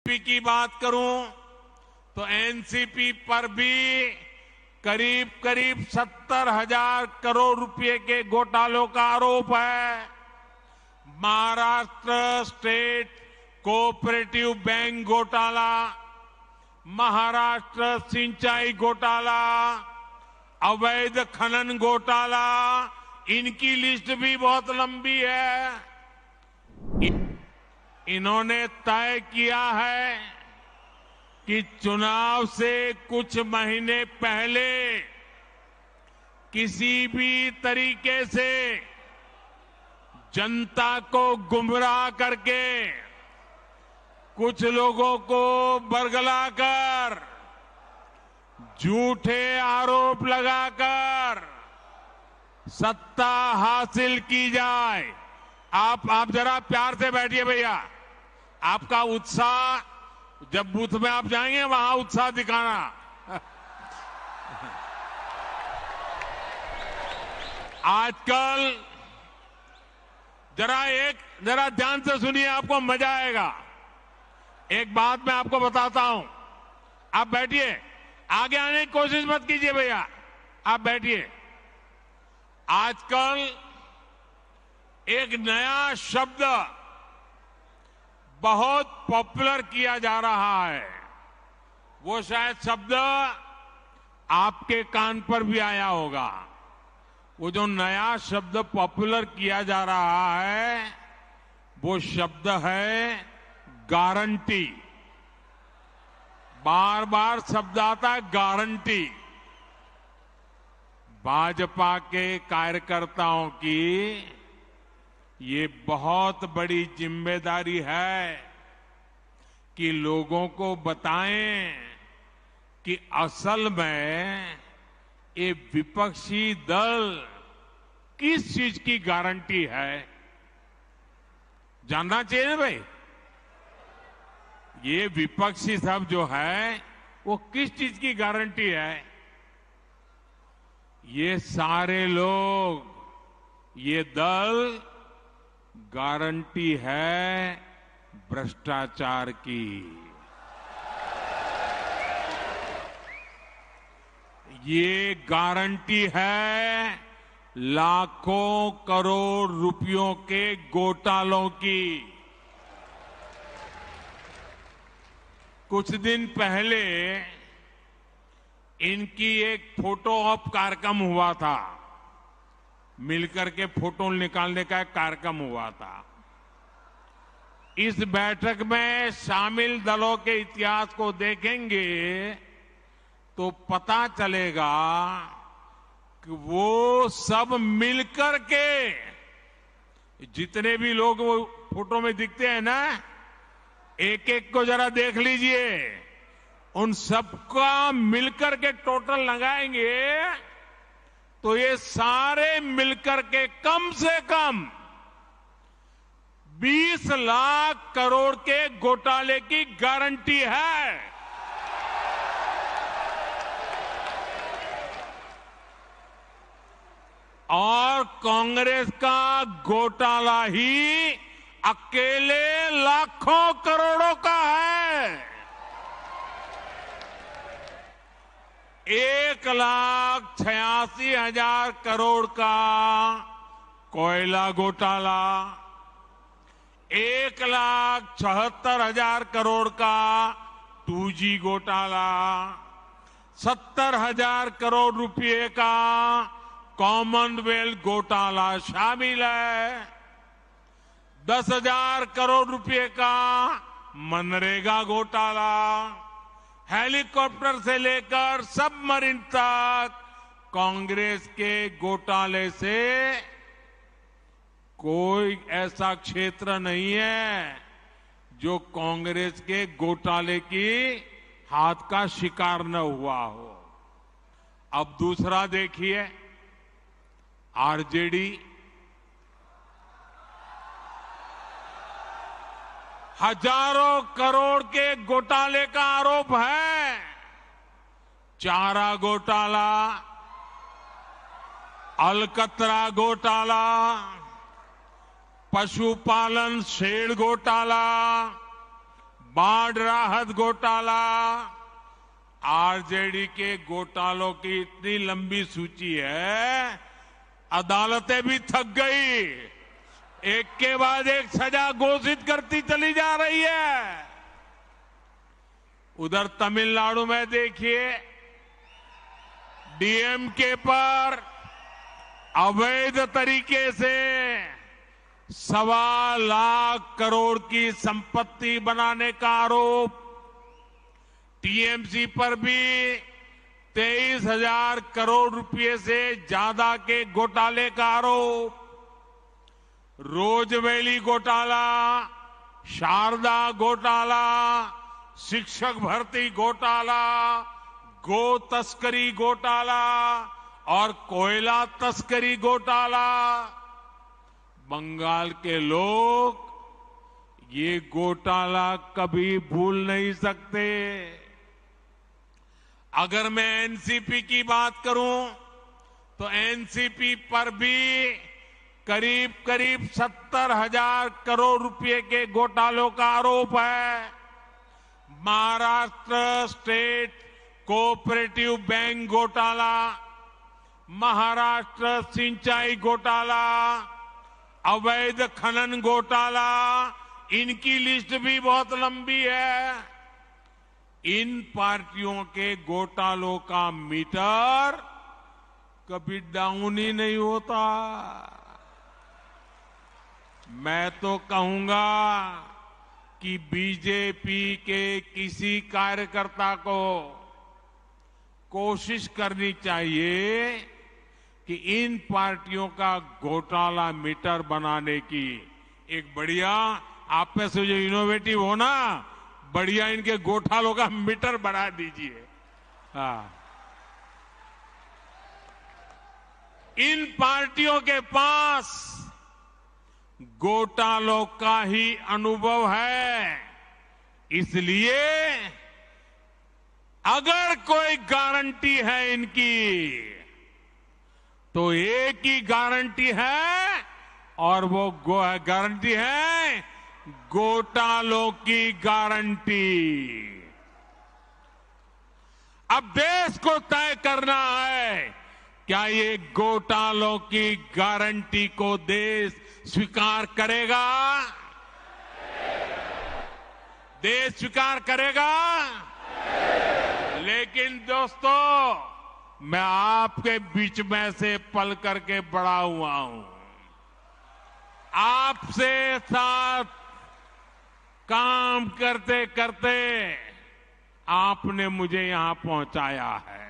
NCP की बात करूं तो एनसीपी पर भी करीब करीब सत्तर हजार करोड़ रुपए के घोटालों का आरोप है महाराष्ट्र स्टेट कोऑपरेटिव बैंक घोटाला महाराष्ट्र सिंचाई घोटाला अवैध खनन घोटाला इनकी लिस्ट भी बहुत लंबी है इन्होंने तय किया है कि चुनाव से कुछ महीने पहले किसी भी तरीके से जनता को गुमराह करके कुछ लोगों को बरगलाकर झूठे आरोप लगाकर सत्ता हासिल की जाए आप आप जरा प्यार से बैठिए भैया आपका उत्साह जब बूथ में आप जाएंगे वहां उत्साह दिखाना आजकल जरा एक जरा ध्यान से सुनिए आपको मजा आएगा एक बात मैं आपको बताता हूं आप बैठिए आगे आने की कोशिश मत कीजिए भैया आप बैठिए आजकल एक नया शब्द बहुत पॉपुलर किया जा रहा है वो शायद शब्द आपके कान पर भी आया होगा वो जो नया शब्द पॉपुलर किया जा रहा है वो शब्द है गारंटी बार बार शब्द आता है गारंटी भाजपा के कार्यकर्ताओं की ये बहुत बड़ी जिम्मेदारी है कि लोगों को बताएं कि असल में ये विपक्षी दल किस चीज की गारंटी है जानना चाहिए भाई ये विपक्षी सब जो है वो किस चीज की गारंटी है ये सारे लोग ये दल गारंटी है भ्रष्टाचार की ये गारंटी है लाखों करोड़ रुपयों के घोटालों की कुछ दिन पहले इनकी एक फोटो ऑफ कार्यक्रम हुआ था मिलकर के फोटो निकालने का एक कार्यक्रम हुआ था इस बैठक में शामिल दलों के इतिहास को देखेंगे तो पता चलेगा कि वो सब मिलकर के जितने भी लोग वो फोटो में दिखते हैं ना एक एक को जरा देख लीजिए उन सबका मिलकर के टोटल लगाएंगे तो ये सारे मिलकर के कम से कम 20 लाख करोड़ के घोटाले की गारंटी है और कांग्रेस का घोटाला ही अकेले लाखों करोड़ों का है एक लाख छियासी हजार करोड़ का कोयला घोटाला एक लाख चौहत्तर हजार करोड़ का टू जी घोटाला सत्तर हजार करोड़ रुपए का कॉमनवेल्थ घोटाला शामिल है दस हजार करोड़ रुपए का मनरेगा घोटाला हेलीकॉप्टर से लेकर सबमरीन तक कांग्रेस के घोटाले से कोई ऐसा क्षेत्र नहीं है जो कांग्रेस के घोटाले की हाथ का शिकार न हुआ हो अब दूसरा देखिए आरजेडी हजारों करोड़ के घोटाले का आरोप है चारा घोटाला अलकतरा घोटाला पशुपालन शेड घोटाला बाढ़ राहत घोटाला आरजेडी के घोटालों की इतनी लंबी सूची है अदालतें भी थक गई एक के बाद एक सजा घोषित करती चली जा रही है उधर तमिलनाडु में देखिए डीएमके पर अवैध तरीके से सवा लाख करोड़ की संपत्ति बनाने का आरोप टीएमसी पर भी तेईस हजार करोड़ रुपए से ज्यादा के घोटाले का आरोप रोजवेली घोटाला शारदा घोटाला शिक्षक भर्ती घोटाला गो तस्करी घोटाला और कोयला तस्करी घोटाला बंगाल के लोग ये घोटाला कभी भूल नहीं सकते अगर मैं एनसीपी की बात करूं तो एनसीपी पर भी करीब करीब सत्तर हजार करोड़ रुपए के घोटालों का आरोप है महाराष्ट्र स्टेट कोऑपरेटिव बैंक घोटाला महाराष्ट्र सिंचाई घोटाला अवैध खनन घोटाला इनकी लिस्ट भी बहुत लंबी है इन पार्टियों के घोटालों का मीटर कभी डाउन ही नहीं होता मैं तो कहूंगा कि बीजेपी के किसी कार्यकर्ता को कोशिश करनी चाहिए कि इन पार्टियों का घोटाला मीटर बनाने की एक बढ़िया आप में से जो इनोवेटिव हो ना बढ़िया इनके घोटालों का मीटर बढ़ा दीजिए हाँ। इन पार्टियों के पास गोटालों का ही अनुभव है इसलिए अगर कोई गारंटी है इनकी तो एक ही गारंटी है और वो गारंटी है घोटालों की गारंटी अब देश को तय करना है क्या ये घोटालों की गारंटी को देश स्वीकार करेगा देश स्वीकार करेगा लेकिन दोस्तों मैं आपके बीच में से पल करके बड़ा हुआ हूं आपसे साथ काम करते करते आपने मुझे यहां पहुंचाया है